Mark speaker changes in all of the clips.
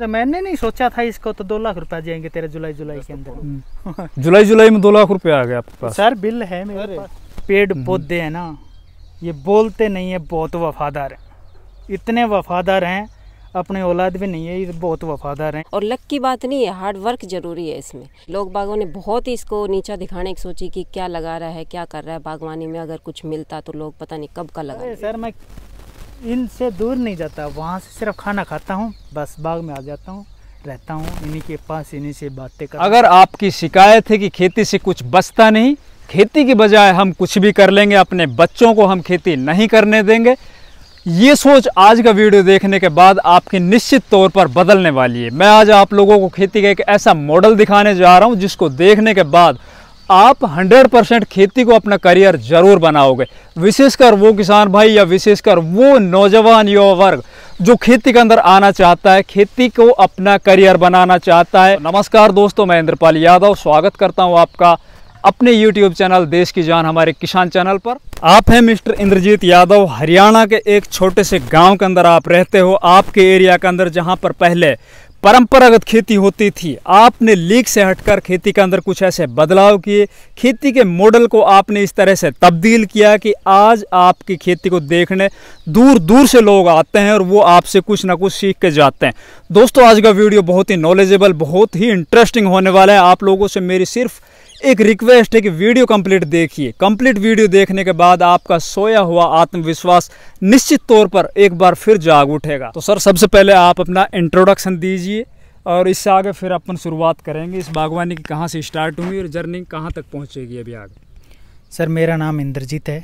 Speaker 1: तो मैंने नहीं सोचा था इसको तो दो लाख रुपया जाएंगे तेरे जुलाई जुलाई के अंदर हम्म। जुलाई जुलाई
Speaker 2: में दो लाख रुपया आ गया आपके पास सर
Speaker 1: बिल है मेरे पास पेड़ हम्म। पौधे है ना ये बोलते नहीं है बहुत वफादार है इतने वफादार हैं अपने औलाद भी नहीं है ये बहुत वफादार हैं
Speaker 3: और लक की बात नहीं है हार्ड वर्क जरूरी है इसमें लोग बागों ने बहुत ही इसको नीचा दिखाने की सोची कि क्या लगा रहा है क्या कर रहा है बागवानी में अगर कुछ मिलता तो लोग पता नहीं कब का लगा सर मैं
Speaker 1: इनसे दूर नहीं जाता वहाँ से सिर्फ खाना खाता हूँ बस बाग में आ जाता हूँ रहता हूँ इन्हीं के पास इन्हीं से बातें कर अगर
Speaker 2: आपकी शिकायत है कि खेती से कुछ बचता नहीं खेती की बजाय हम कुछ भी कर लेंगे अपने बच्चों को हम खेती नहीं करने देंगे ये सोच आज का वीडियो देखने के बाद आपकी निश्चित तौर पर बदलने वाली है मैं आज आप लोगों को खेती का एक ऐसा मॉडल दिखाने जा रहा हूँ जिसको देखने के बाद आप 100 परसेंट खेती को अपना करियर जरूर बनाओगे विशेषकर वो किसान भाई या विशेषकर वो नौजवान युवा वर्ग जो खेती के अंदर आना चाहता है खेती को अपना करियर बनाना चाहता है नमस्कार दोस्तों मैं इंद्रपाल यादव स्वागत करता हूँ आपका अपने यूट्यूब चैनल देश की जान हमारे किसान चैनल पर आप हैं मिस्टर इंद्रजीत यादव हरियाणा के एक छोटे से गांव के अंदर आप रहते हो आपके एरिया के अंदर जहां पर पहले परंपरागत खेती होती थी आपने लीक से हटकर खेती के अंदर कुछ ऐसे बदलाव किए खेती के मॉडल को आपने इस तरह से तब्दील किया कि आज आपकी खेती को देखने दूर दूर से लोग आते हैं और वो आपसे कुछ ना कुछ सीख के जाते हैं दोस्तों आज का वीडियो बहुत ही नॉलेजेबल बहुत ही इंटरेस्टिंग होने वाला है आप लोगों से मेरी सिर्फ़ एक रिक्वेस्ट है कि वीडियो कंप्लीट देखिए कंप्लीट वीडियो देखने के बाद आपका सोया हुआ आत्मविश्वास निश्चित तौर पर एक बार फिर जाग उठेगा तो सर सबसे पहले आप अपना इंट्रोडक्शन दीजिए और इससे आगे फिर अपन शुरुआत करेंगे इस बागवानी की कहाँ से स्टार्ट हुई और जर्नी कहाँ तक पहुँचेगी अभी आगे
Speaker 1: सर मेरा नाम इंद्रजीत है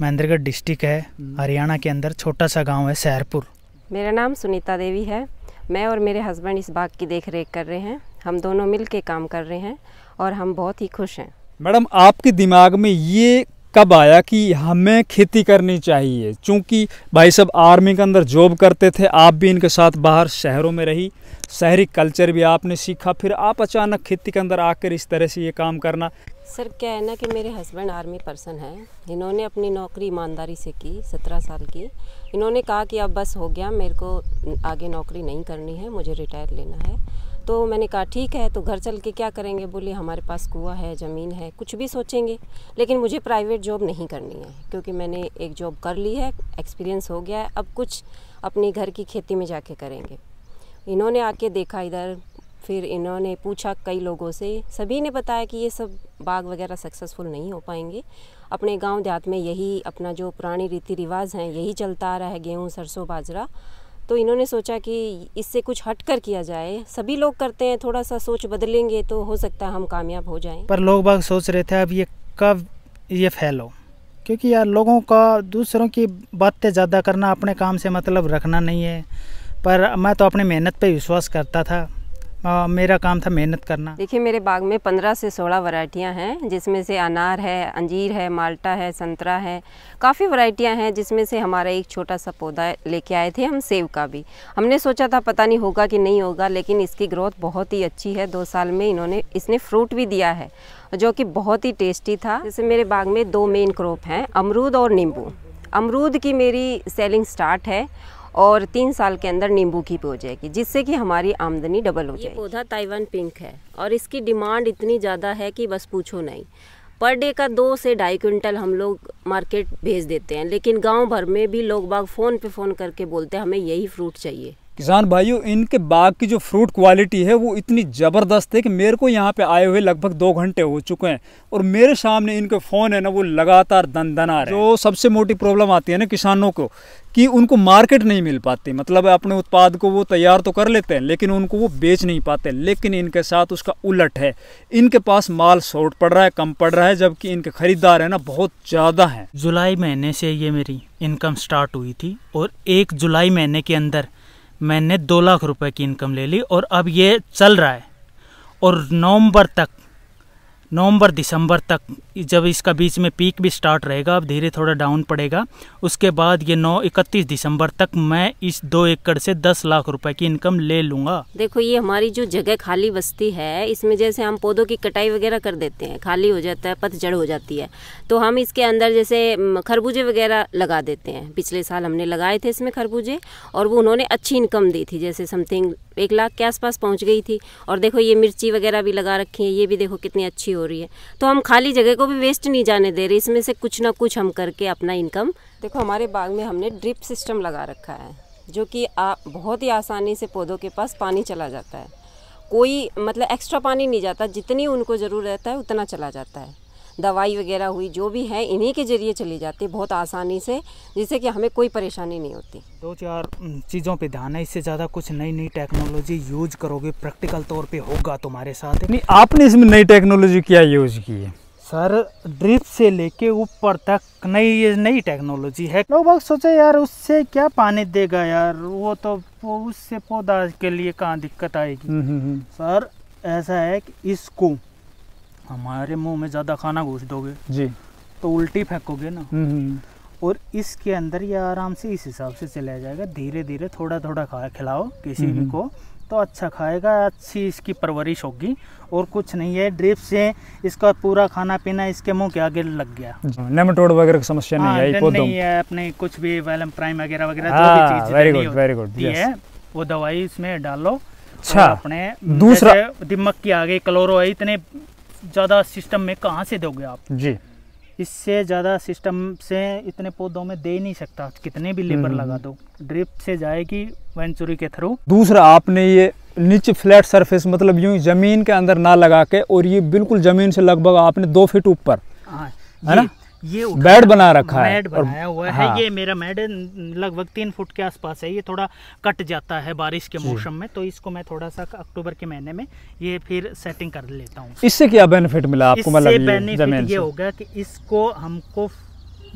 Speaker 1: महेंद्रगढ़ डिस्ट्रिक्ट है हम्म। हरियाणा के अंदर छोटा सा गाँव है सैरपुर
Speaker 3: मेरा नाम सुनीता देवी है मैं और मेरे हस्बैंड इस बाग की देख रेख कर रहे हैं हम दोनों मिल के काम कर रहे हैं और हम बहुत ही खुश हैं
Speaker 2: मैडम आपके दिमाग में ये कब आया कि हमें खेती करनी चाहिए चूँकि भाई सब आर्मी के अंदर जॉब करते थे आप भी इनके साथ बाहर शहरों में रही शहरी कल्चर भी आपने सीखा फिर आप अचानक खेती के अंदर आकर इस तरह से ये काम करना
Speaker 3: सर क्या है ना कि मेरे हस्बैंड आर्मी पर्सन हैं इन्होंने अपनी नौकरी ईमानदारी से की सत्रह साल की इन्होंने कहा कि अब बस हो गया मेरे को आगे नौकरी नहीं करनी है मुझे रिटायर लेना है तो मैंने कहा ठीक है तो घर चल के क्या करेंगे बोले हमारे पास कुआ है ज़मीन है कुछ भी सोचेंगे लेकिन मुझे प्राइवेट जॉब नहीं करनी है क्योंकि मैंने एक जॉब कर ली है एक्सपीरियंस हो गया है अब कुछ अपने घर की खेती में जाके करेंगे इन्होंने आके देखा इधर फिर इन्होंने पूछा कई लोगों से सभी ने बताया कि ये सब बाग वगैरह सक्सेसफुल नहीं हो पाएंगे अपने गांव देहात में यही अपना जो पुरानी रीति रिवाज हैं यही चलता आ रहा है गेहूँ सरसों बाजरा तो इन्होंने सोचा कि इससे कुछ हट कर किया जाए सभी लोग करते हैं थोड़ा सा सोच बदलेंगे तो हो सकता है हम कामयाब हो जाएं
Speaker 1: पर लोग बाग सोच रहे थे अब ये कब ये फैलो क्योंकि यार लोगों का दूसरों की बातें ज़्यादा करना अपने काम से मतलब रखना नहीं है पर मैं तो अपनी मेहनत पर विश्वास करता था आ, मेरा काम था मेहनत करना
Speaker 3: देखिए मेरे बाग में पंद्रह से सोलह वरायटियाँ हैं जिसमें से अनार है अंजीर है माल्टा है संतरा है काफ़ी वरायटियाँ हैं जिसमें से हमारा एक छोटा सा पौधा लेके आए थे हम सेब का भी हमने सोचा था पता नहीं होगा कि नहीं होगा लेकिन इसकी ग्रोथ बहुत ही अच्छी है दो साल में इन्होंने इसने फ्रूट भी दिया है जो कि बहुत ही टेस्टी था जैसे मेरे बाग में दो मेन क्रॉप हैं अमरूद और नींबू अमरूद की मेरी सेलिंग स्टार्ट है और तीन साल के अंदर नींबू की भी हो जाएगी जिससे कि हमारी आमदनी डबल हो जाएगी पौधा ताइवान पिंक है और इसकी डिमांड इतनी ज़्यादा है कि बस पूछो नहीं पर डे का दो से ढाई क्विंटल हम लोग मार्केट भेज देते हैं लेकिन गांव भर में भी लोग बाग फ़ोन पे फ़ोन करके बोलते हैं हमें यही फ्रूट चाहिए
Speaker 2: किसान भाइयों इनके बाग की जो फ्रूट क्वालिटी है वो इतनी ज़बरदस्त है कि मेरे को यहाँ पे आए हुए लगभग दो घंटे हो चुके हैं और मेरे सामने इनके फ़ोन है ना वो लगातार दन दना रहे जो सबसे मोटी प्रॉब्लम आती है ना किसानों को कि उनको मार्केट नहीं मिल पाती मतलब अपने उत्पाद को वो तैयार तो कर लेते हैं लेकिन उनको वो बेच नहीं पाते लेकिन इनके साथ उसका उलट है इनके पास माल शॉर्ट पड़ रहा है कम पड़ रहा है जबकि इनके खरीदार है ना बहुत ज़्यादा हैं जुलाई महीने से ये मेरी इनकम
Speaker 1: स्टार्ट हुई थी और एक जुलाई महीने के अंदर मैंने दो लाख रुपए की इनकम ले ली और अब ये चल रहा है और नवंबर तक नवंबर दिसंबर तक जब इसका बीच में पीक भी स्टार्ट रहेगा अब धीरे थोड़ा डाउन पड़ेगा उसके बाद ये नौ इकतीस दिसंबर तक मैं इस दो एकड़ से दस लाख रुपए की इनकम ले लूंगा
Speaker 3: देखो ये हमारी जो जगह खाली बस्ती है इसमें जैसे हम पौधों की कटाई वगैरह कर देते हैं खाली हो जाता है पतझड़ हो जाती है तो हम इसके अंदर जैसे खरबूजे वगैरह लगा देते हैं पिछले साल हमने लगाए थे इसमें खरबूजे और वो उन्होंने अच्छी इनकम दी थी जैसे समथिंग एक लाख के आसपास पहुंच गई थी और देखो ये मिर्ची वगैरह भी लगा रखी है ये भी देखो कितनी अच्छी हो रही है तो हम खाली जगह को को भी वेस्ट नहीं जाने दे रहे इसमें से कुछ ना कुछ हम करके अपना इनकम देखो हमारे बाग में हमने ड्रिप सिस्टम लगा रखा है जो कि बहुत ही आसानी से पौधों के पास पानी चला जाता है कोई मतलब एक्स्ट्रा पानी नहीं जाता जितनी उनको ज़रूर रहता है उतना चला जाता है दवाई वगैरह हुई जो भी है इन्हीं के ज़रिए चली जाती है बहुत आसानी से जिससे कि हमें कोई परेशानी नहीं होती
Speaker 1: दो चार चीज़ों पे ध्यान है इससे ज़्यादा कुछ नई नई टेक्नोलॉजी यूज करोगे प्रैक्टिकल तौर पे होगा तुम्हारे साथ नहीं
Speaker 2: आपने इसमें नई टेक्नोलॉजी क्या यूज की है
Speaker 1: सर ड्रिप से लेके ऊपर तक नई ये नई टेक्नोलॉजी है लोग बहुत सोचे यार उससे क्या पानी देगा यार वो तो वो उससे पौधा के लिए कहाँ दिक्कत आएगी हम्म, हम्म, हम्म। सर ऐसा है कि इसको हमारे मुंह में ज़्यादा खाना घुस दोगे जी तो उल्टी फेंकोगे ना और इसके अंदर ये आराम से इस हिसाब से चला जाएगा धीरे धीरे थोड़ा थोड़ा खा खिलाओ किसी भी को तो अच्छा खाएगा अच्छी इसकी परवरिश होगी और कुछ नहीं है ड्रिप से इसका पूरा खाना पीना इसके मुंह के आगे लग गया
Speaker 2: हाँ, नेमाटोड वगैरह की समस्या नहीं हाँ, है नहीं
Speaker 1: है अपने कुछ भी वैलम प्राइम वगैरह वगैरह जो भी चीज वेरी गुड वेरी गुड है वो दवाई इसमें डालो अच्छा अपने दूसरा दिमक के आगे क्लोरो इतने ज्यादा सिस्टम में कहाँ से दोगे आप जी इससे ज़्यादा सिस्टम से इतने पौधों में दे नहीं सकता कितने भी लेबर हम्म, हम्म, लगा हम्म। दो ड्रिप से जाएगी वेंचुरी के थ्रू
Speaker 2: दूसरा आपने ये नीचे फ्लैट सरफेस मतलब यूं ज़मीन के अंदर ना लगा के और ये बिल्कुल ज़मीन से लगभग आपने दो फीट ऊपर हाँ, है ना ये बेड बना रखा है मैड बनाया हुआ हाँ। है ये
Speaker 1: मेरा मैड लगभग तीन फुट के आसपास है ये थोड़ा कट जाता है बारिश के मौसम में तो इसको मैं थोड़ा सा अक्टूबर के महीने में ये फिर सेटिंग कर लेता हूँ इससे क्या बेनिफिट मिला आपको मतलब बेनिफिट ये होगा कि इसको हमको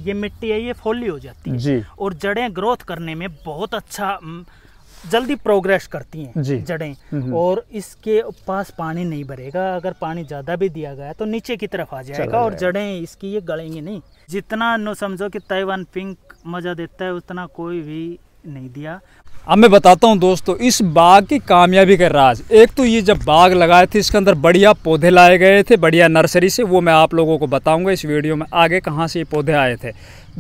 Speaker 1: ये मिट्टी है ये फोली हो जाती है और जड़ें ग्रोथ करने में बहुत अच्छा जल्दी प्रोग्रेस करती हैं जड़ें और इसके पास पानी नहीं भरेगा अगर पानी ज़्यादा भी दिया गया तो नीचे की तरफ आ जाएगा और जड़ें इसकी ये गड़ेंगी नहीं जितना नो समझो कि ताइवान पिंक मज़ा देता है उतना कोई भी नहीं दिया
Speaker 2: अब मैं बताता हूँ दोस्तों इस बाग की कामयाबी का राज एक तो ये जब बाग लगाए थे इसके अंदर बढ़िया पौधे लाए गए थे बढ़िया नर्सरी से वो मैं आप लोगों को बताऊंगा इस वीडियो में आगे कहाँ से ये पौधे आए थे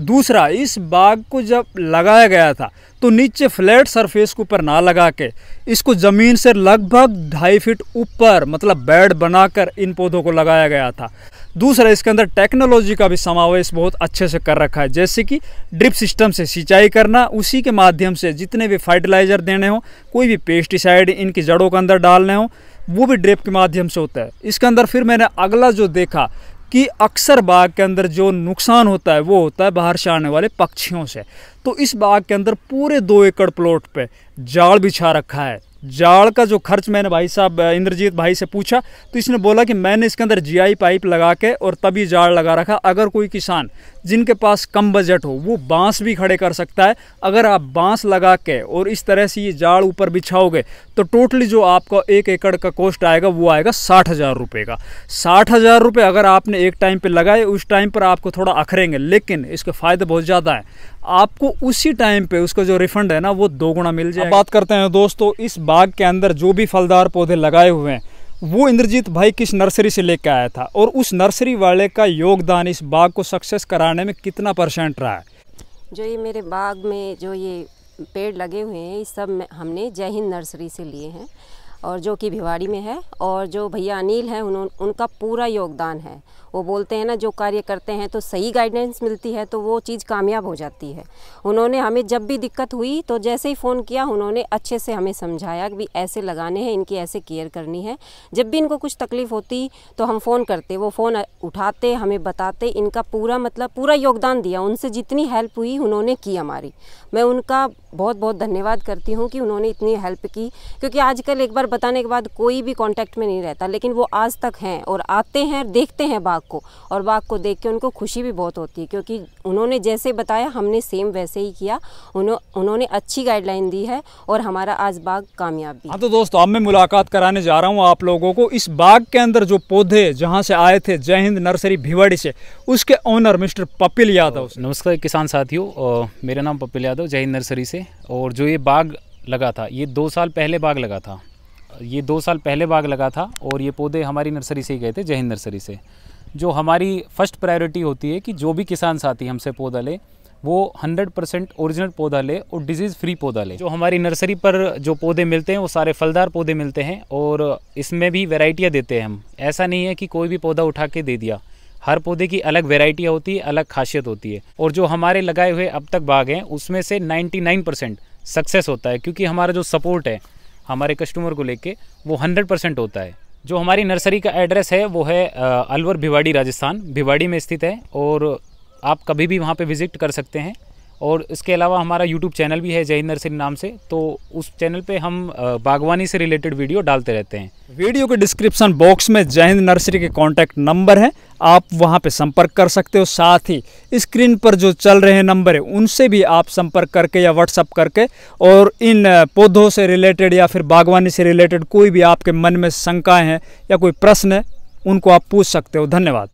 Speaker 2: दूसरा इस बाग को जब लगाया गया था तो नीचे फ्लैट सरफेस के ऊपर ना लगा के इसको ज़मीन से लगभग ढाई फीट ऊपर मतलब बेड बनाकर इन पौधों को लगाया गया था दूसरा इसके अंदर टेक्नोलॉजी का भी समावेश बहुत अच्छे से कर रखा है जैसे कि ड्रिप सिस्टम से सिंचाई करना उसी के माध्यम से जितने भी फर्टिलाइज़र देने हों कोई भी पेस्टिसाइड इनकी जड़ों के अंदर डालने हों वो भी ड्रिप के माध्यम से होता है इसके अंदर फिर मैंने अगला जो देखा कि अक्सर बाग के अंदर जो नुकसान होता है वो होता है बाहर से आने वाले पक्षियों से तो इस बाग के अंदर पूरे दो एकड़ प्लॉट पे जाल बिछा रखा है जाल का जो खर्च मैंने भाई साहब इंद्रजीत भाई से पूछा तो इसने बोला कि मैंने इसके अंदर जीआई पाइप लगा के और तभी जाल लगा रखा अगर कोई किसान जिनके पास कम बजट हो वो बांस भी खड़े कर सकता है अगर आप बांस लगा के और इस तरह से ये जाड़ ऊपर बिछाओगे तो टोटली जो आपका एक एकड़ का कॉस्ट आएगा वो आएगा साठ हज़ार रुपये का साठ हज़ार रुपये अगर आपने एक टाइम पर लगाए उस टाइम पर आपको थोड़ा अखरेंगे लेकिन इसके फ़ायदे बहुत ज़्यादा हैं आपको उसी टाइम पे उसका जो रिफंड है ना वो दो गुना मिल जाए बात करते हैं दोस्तों इस बाग के अंदर जो भी फलदार पौधे लगाए हुए हैं वो इंद्रजीत भाई किस नर्सरी से लेकर आया था और उस नर्सरी वाले का योगदान इस बाग को सक्सेस कराने में कितना परसेंट रहा है
Speaker 3: जो ये मेरे बाग में जो ये पेड़ लगे हुए हैं ये सब हमने जय हिंद नर्सरी से लिए हैं और जो कि भिवाड़ी में है और जो भैया अनिल हैं उन, उनका पूरा योगदान है वो बोलते हैं ना जो कार्य करते हैं तो सही गाइडेंस मिलती है तो वो चीज़ कामयाब हो जाती है उन्होंने हमें जब भी दिक्कत हुई तो जैसे ही फ़ोन किया उन्होंने अच्छे से हमें समझाया कि ऐसे लगाने हैं इनकी ऐसे केयर करनी है जब भी इनको कुछ तकलीफ़ होती तो हम फ़ोन करते वो फ़ोन उठाते हमें बताते इनका पूरा मतलब पूरा योगदान दिया उनसे जितनी हेल्प हुई उन्होंने की हमारी मैं उनका बहुत बहुत धन्यवाद करती हूँ कि उन्होंने इतनी हेल्प की क्योंकि आजकल एक बार बताने के बाद कोई भी कांटेक्ट में नहीं रहता लेकिन वो आज तक हैं और आते हैं देखते हैं बाघ को और बाघ को देख के उनको खुशी भी बहुत होती है क्योंकि उन्होंने जैसे बताया हमने सेम वैसे ही किया उन्हों, उन्होंने अच्छी गाइडलाइन दी है और हमारा आज बाघ कामयाब भी
Speaker 2: हाँ तो दोस्तों अब मैं मुलाकात कराने जा रहा हूँ आप लोगों को इस बाग के अंदर जो पौधे जहाँ से आए थे जय हिंद
Speaker 4: नर्सरी भिवाड़ी से उसके ओनर मिस्टर पपिल यादव नमस्कार किसान साथियों मेरा नाम पपिल यादव जय हिंद नर्सरी से और जो ये बाग लगा था ये दो साल पहले बाग लगा था ये दो साल पहले बाग लगा था और ये पौधे हमारी नर्सरी से ही गए थे जय हिंद नर्सरी से जो हमारी फर्स्ट प्रायोरिटी होती है कि जो भी किसान साथी हमसे पौधा ले वो 100 परसेंट ओरिजिनल पौधा ले और डिजीज़ फ्री पौधा ले जो हमारी नर्सरी पर जो पौधे मिलते हैं वो सारे फलदार पौधे मिलते हैं और इसमें भी वेराइटियाँ देते हैं हम ऐसा नहीं है कि कोई भी पौधा उठा के दे दिया हर पौधे की अलग वेराइटियाँ होती है अलग खासियत होती है और जो हमारे लगाए हुए अब तक बाग हैं उसमें से 99 परसेंट सक्सेस होता है क्योंकि हमारा जो सपोर्ट है हमारे कस्टमर को लेके वो हंड्रेड परसेंट होता है जो हमारी नर्सरी का एड्रेस है वो है अलवर भिवाड़ी राजस्थान भिवाड़ी में स्थित है और आप कभी भी वहाँ पे विज़िट कर सकते हैं और इसके अलावा हमारा यूट्यूब चैनल भी है जय नर्सरी नाम से तो उस चैनल पे हम बागवानी से रिलेटेड वीडियो डालते रहते हैं
Speaker 2: वीडियो के डिस्क्रिप्शन बॉक्स में जय हिंद नर्सरी के कॉन्टैक्ट नंबर हैं आप वहां पे संपर्क कर सकते हो साथ ही स्क्रीन पर जो चल रहे नंबर है उनसे भी आप संपर्क करके या व्हाट्सअप करके और इन पौधों से रिलेटेड या फिर बागवानी से रिलेटेड कोई भी आपके मन में शंकाएँ हैं या कोई प्रश्न है उनको आप पूछ सकते हो धन्यवाद